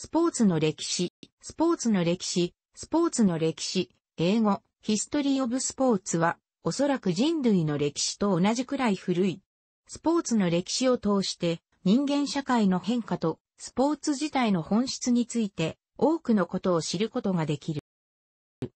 スポーツの歴史、スポーツの歴史、スポーツの歴史、英語、ヒストリー・オブ・スポーツは、おそらく人類の歴史と同じくらい古い。スポーツの歴史を通して、人間社会の変化と、スポーツ自体の本質について、多くのことを知ることができる。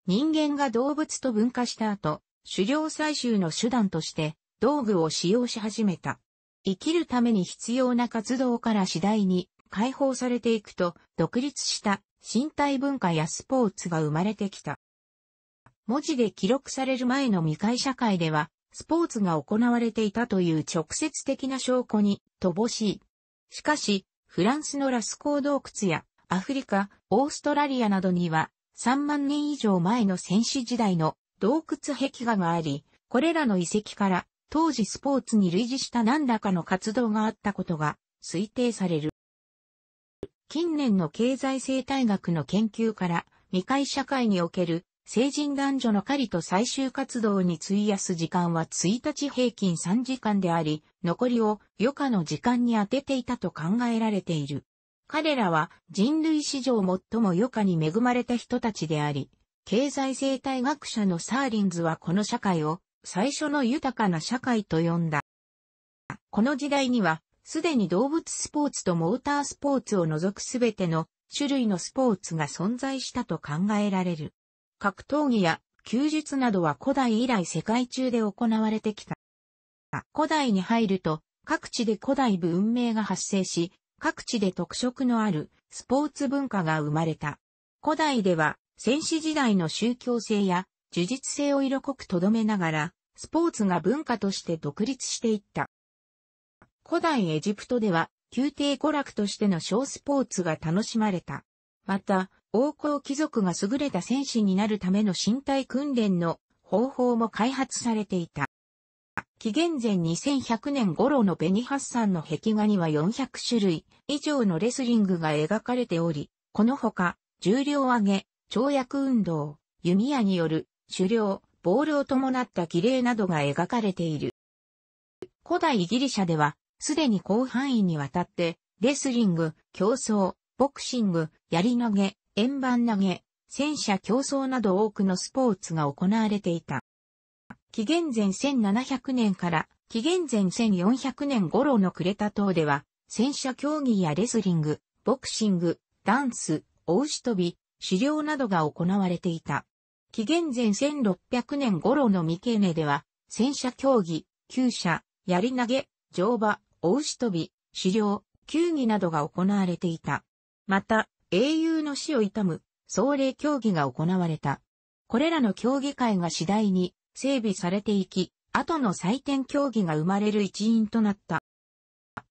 人間が動物と分化した後、狩猟採集の手段として道具を使用し始めた。生きるために必要な活動から次第に解放されていくと、独立した身体文化やスポーツが生まれてきた。文字で記録される前の未開社会では、スポーツが行われていたという直接的な証拠に乏しい。しかし、フランスのラスコー洞窟やアフリカ、オーストラリアなどには3万年以上前の戦士時代の洞窟壁画があり、これらの遺跡から当時スポーツに類似した何らかの活動があったことが推定される。近年の経済生態学の研究から、未開社会における成人男女の狩りと採集活動に費やす時間は1日平均3時間であり、残りを余暇の時間に当てていたと考えられている。彼らは人類史上最も余暇に恵まれた人たちであり、経済生態学者のサーリンズはこの社会を最初の豊かな社会と呼んだ。この時代にはすでに動物スポーツとモータースポーツを除くすべての種類のスポーツが存在したと考えられる。格闘技や休日などは古代以来世界中で行われてきた。古代に入ると各地で古代文明が発生し、各地で特色のあるスポーツ文化が生まれた。古代では戦死時代の宗教性や呪術性を色濃く留めながら、スポーツが文化として独立していった。古代エジプトでは、宮廷娯楽としての小スポーツが楽しまれた。また、王侯貴族が優れた戦士になるための身体訓練の方法も開発されていた。紀元前2100年頃のベニハッサンの壁画には400種類以上のレスリングが描かれており、このほか、重量上げ、跳躍運動、弓矢による狩猟、ボールを伴った儀礼などが描かれている。古代ギリシャではすでに広範囲にわたって、レスリング、競争、ボクシング、槍投げ、円盤投げ、戦車競争など多くのスポーツが行われていた。紀元前1700年から紀元前1400年頃のクレタ島では、戦車競技やレスリング、ボクシング、ダンス、お牛飛び、狩猟などが行われていた。紀元前1600年頃のミケーネでは、戦車競技、旧車、槍投げ、乗馬、大牛飛び、狩猟、球技などが行われていた。また、英雄の死を悼む、壮霊競技が行われた。これらの競技会が次第に整備されていき、後の祭典競技が生まれる一因となった。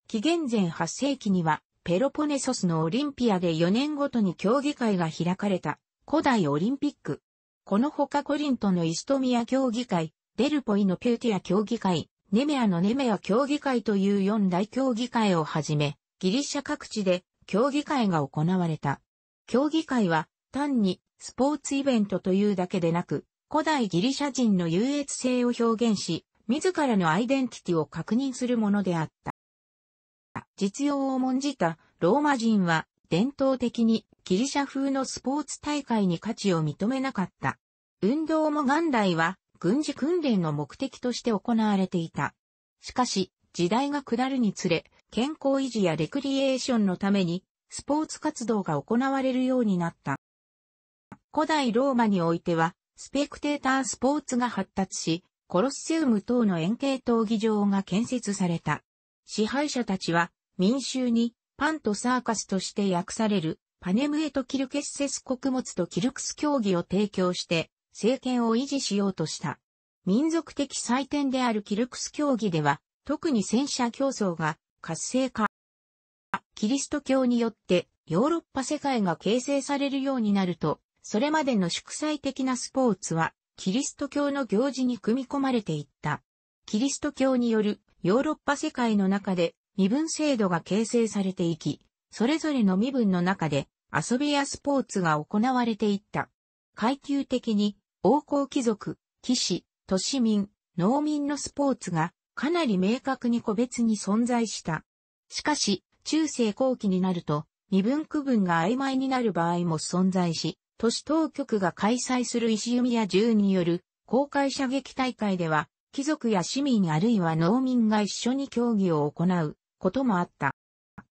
紀元前8世紀には、ペロポネソスのオリンピアで4年ごとに競技会が開かれた、古代オリンピック。このほかコリントのイストミア競技会、デルポイのピューティア競技会、ネメアのネメア協議会という四大協議会をはじめ、ギリシャ各地で協議会が行われた。協議会は単にスポーツイベントというだけでなく、古代ギリシャ人の優越性を表現し、自らのアイデンティティを確認するものであった。実用を重んじたローマ人は伝統的にギリシャ風のスポーツ大会に価値を認めなかった。運動も元来は軍事訓練の目的として行われていた。しかし、時代が下るにつれ、健康維持やレクリエーションのために、スポーツ活動が行われるようになった。古代ローマにおいては、スペクテータースポーツが発達し、コロッセウム等の円形闘技場が建設された。支配者たちは、民衆に、パンとサーカスとして訳される、パネムエとキルケッセス穀物とキルクス競技を提供して、政権を維持しようとした。民族的祭典であるキルクス競技では、特に戦車競争が活性化。キリスト教によってヨーロッパ世界が形成されるようになると、それまでの祝祭的なスポーツは、キリスト教の行事に組み込まれていった。キリスト教によるヨーロッパ世界の中で身分制度が形成されていき、それぞれの身分の中で遊びやスポーツが行われていった。階級的に王侯貴族、騎士、都市民、農民のスポーツがかなり明確に個別に存在した。しかし、中世後期になると、身分区分が曖昧になる場合も存在し、都市当局が開催する石弓や銃による公開射撃大会では、貴族や市民あるいは農民が一緒に競技を行うこともあった。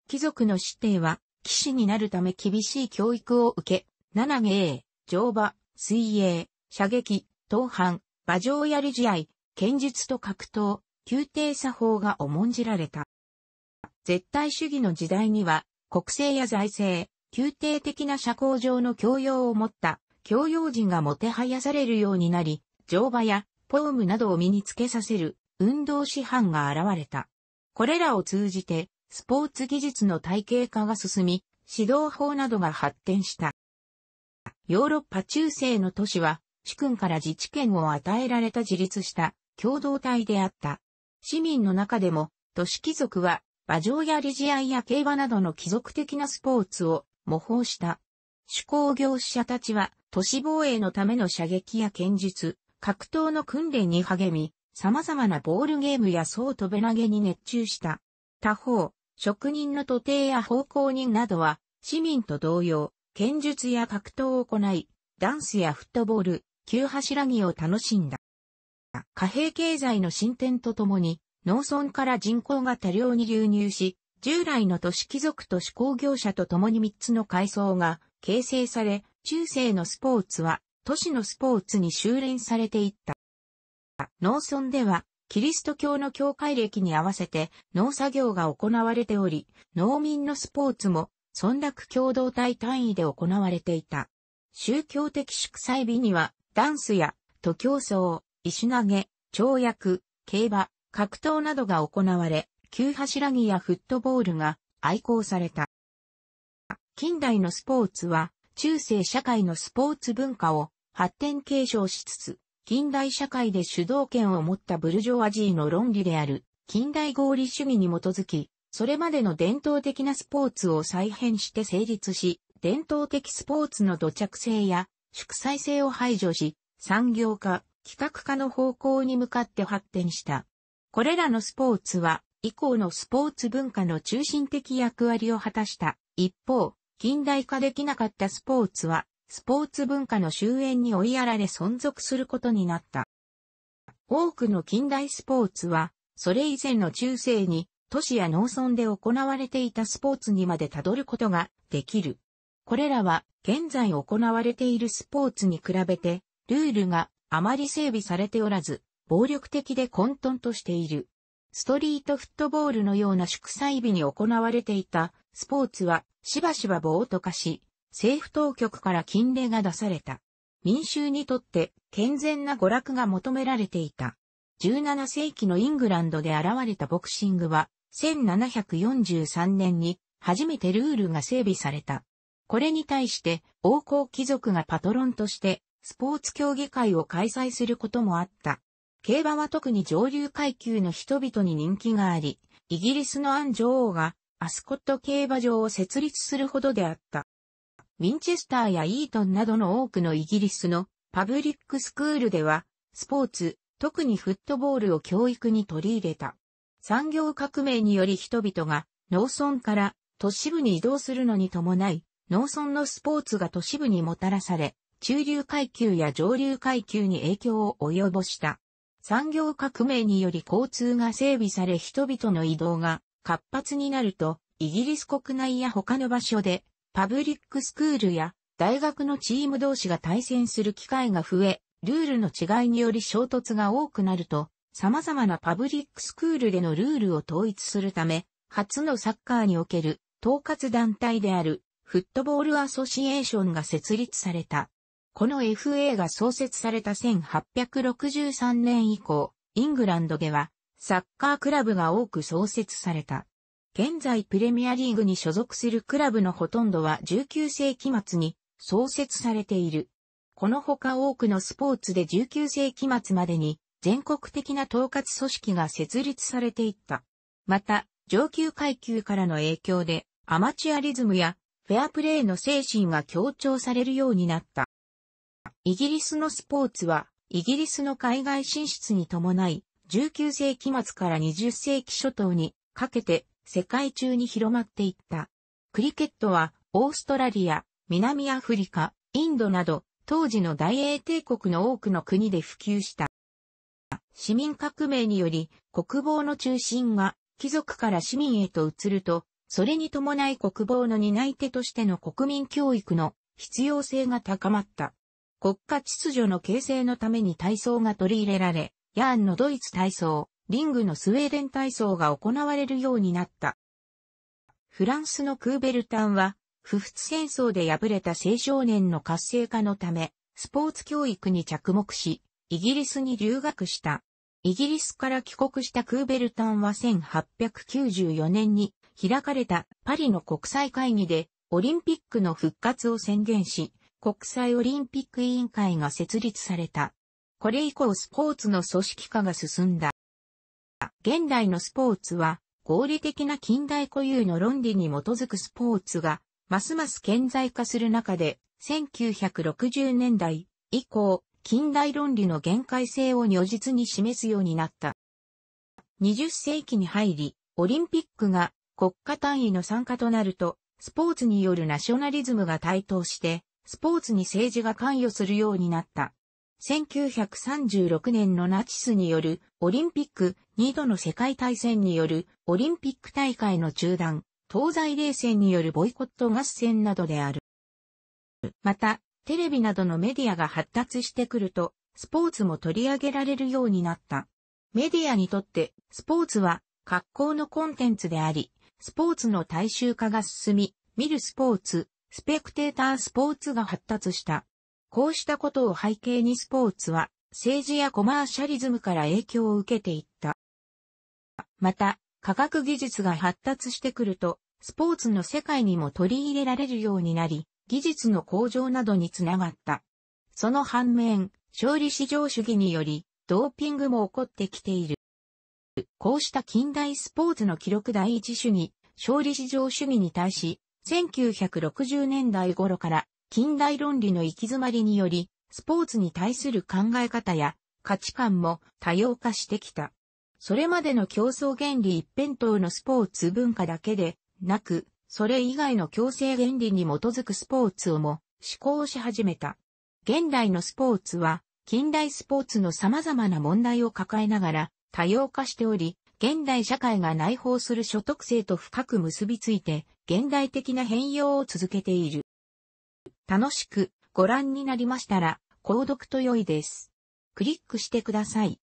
貴族の指定は、騎士になるため厳しい教育を受け、七芸、乗馬、水泳、射撃、投範、馬上やり試合、剣術と格闘、宮廷作法が重んじられた。絶対主義の時代には、国政や財政、宮廷的な社交上の教養を持った教養人がもてはやされるようになり、乗馬やポームなどを身につけさせる運動師範が現れた。これらを通じて、スポーツ技術の体系化が進み、指導法などが発展した。ヨーロッパ中世の都市は、主君から自治権を与えられた自立した共同体であった。市民の中でも、都市貴族は、馬上や理事合や競馬などの貴族的なスポーツを模倣した。主工業者たちは、都市防衛のための射撃や剣術、格闘の訓練に励み、様々なボールゲームや総飛べ投げに熱中した。他方、職人の徒弟や奉公人などは、市民と同様、剣術や格闘を行い、ダンスやフットボール、旧柱木を楽しんだ。貨幣経済の進展とともに、農村から人口が多量に流入し、従来の都市貴族と市工業者とともに3つの階層が形成され、中世のスポーツは都市のスポーツに修練されていった。農村では、キリスト教の教会歴に合わせて農作業が行われており、農民のスポーツも村落共同体単位で行われていた。宗教的祝祭日にはダンスや徒競走、石投げ、跳躍、競馬、格闘などが行われ、旧柱木やフットボールが愛好された。近代のスポーツは、中世社会のスポーツ文化を発展継承しつつ、近代社会で主導権を持ったブルジョワジーの論理である近代合理主義に基づき、それまでの伝統的なスポーツを再編して成立し、伝統的スポーツの土着性や祝祭性を排除し、産業化、企画化の方向に向かって発展した。これらのスポーツは、以降のスポーツ文化の中心的役割を果たした。一方、近代化できなかったスポーツは、スポーツ文化の終焉に追いやられ存続することになった。多くの近代スポーツは、それ以前の中世に、都市や農村で行われていたスポーツにまでたどることができる。これらは現在行われているスポーツに比べて、ルールがあまり整備されておらず、暴力的で混沌としている。ストリートフットボールのような祝祭日に行われていたスポーツはしばしば暴徒化し、政府当局から禁令が出された。民衆にとって健全な娯楽が求められていた。17世紀のイングランドで現れたボクシングは1743年に初めてルールが整備された。これに対して、王侯貴族がパトロンとして、スポーツ競技会を開催することもあった。競馬は特に上流階級の人々に人気があり、イギリスのアン女王がアスコット競馬場を設立するほどであった。ウィンチェスターやイートンなどの多くのイギリスのパブリックスクールでは、スポーツ、特にフットボールを教育に取り入れた。産業革命により人々が農村から都市部に移動するのに伴い、農村のスポーツが都市部にもたらされ、中流階級や上流階級に影響を及ぼした。産業革命により交通が整備され人々の移動が活発になると、イギリス国内や他の場所で、パブリックスクールや大学のチーム同士が対戦する機会が増え、ルールの違いにより衝突が多くなると、様々なパブリックスクールでのルールを統一するため、初のサッカーにおける統括団体であるフットボールアソシエーションが設立された。この FA が創設された1863年以降、イングランドではサッカークラブが多く創設された。現在プレミアリーグに所属するクラブのほとんどは19世紀末に創設されている。このほか多くのスポーツで19世紀末までに全国的な統括組織が設立されていった。また、上級階級からの影響でアマチュアリズムやフェアプレーの精神が強調されるようになった。イギリスのスポーツは、イギリスの海外進出に伴い、19世紀末から20世紀初頭にかけて世界中に広まっていった。クリケットはオーストラリア、南アフリカ、インドなど当時の大英帝国の多くの国で普及した。市民革命により国防の中心が貴族から市民へと移るとそれに伴い国防の担い手としての国民教育の必要性が高まった。国家秩序の形成のために体操が取り入れられ、ヤーンのドイツ体操、リングのスウェーデン体操が行われるようになった。フランスのクーベルタンは、不仏戦争で敗れた青少年の活性化のため、スポーツ教育に着目し、イギリスに留学した。イギリスから帰国したクーベルタンは1894年に開かれたパリの国際会議でオリンピックの復活を宣言し、国際オリンピック委員会が設立された。これ以降スポーツの組織化が進んだ。現代のスポーツは合理的な近代固有の論理に基づくスポーツがますます顕在化する中で1960年代以降近代論理の限界性を如実に示すようになった。20世紀に入りオリンピックが国家単位の参加となると、スポーツによるナショナリズムが台頭して、スポーツに政治が関与するようになった。1936年のナチスによるオリンピック2度の世界大戦によるオリンピック大会の中断、東西冷戦によるボイコット合戦などである。また、テレビなどのメディアが発達してくると、スポーツも取り上げられるようになった。メディアにとって、スポーツは格好のコンテンツであり、スポーツの大衆化が進み、見るスポーツ、スペクテータースポーツが発達した。こうしたことを背景にスポーツは政治やコマーシャリズムから影響を受けていった。また、科学技術が発達してくると、スポーツの世界にも取り入れられるようになり、技術の向上などにつながった。その反面、勝利至上主義により、ドーピングも起こってきている。こうした近代スポーツの記録第一主義、勝利至上主義に対し、1960年代頃から近代論理の行き詰まりにより、スポーツに対する考え方や価値観も多様化してきた。それまでの競争原理一辺倒のスポーツ文化だけでなく、それ以外の共生原理に基づくスポーツをも思考し始めた。現代のスポーツは近代スポーツの様々な問題を抱えながら多様化しており、現代社会が内包する所得性と深く結びついて、現代的な変容を続けている。楽しくご覧になりましたら、購読と良いです。クリックしてください。